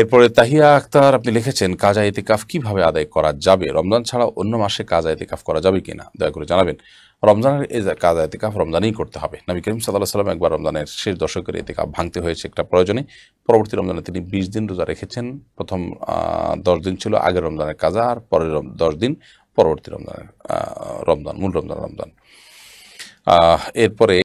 এরপরে তাহিয়া আক্তার আপনি লিখেছেন কাজা এতিকাফ কিভাবে আদায় করা যাবে রমজান ছাড়া অন্য মাসে কাজা এতেকাফ করা যাবে কিনা দয়া করে জানাবেন রমজানের এই কাজা এতিকাফ রমজানেই করতে হবে নবী করিম সাল্লাহ সাল্লাম একবার রমজানের শেষ দশকের এতিকাফ ভাঙতে হয়েছে একটা প্রয়োজনে পরবর্তী রমজানে তিনি বিশ দিন রোজা রেখেছেন প্রথম দশ দিন ছিল আগের রমজানের কাজা আর পরের দশ দিন পরবর্তী রমজানের রমজান মূল রমজান রমজান এরপরে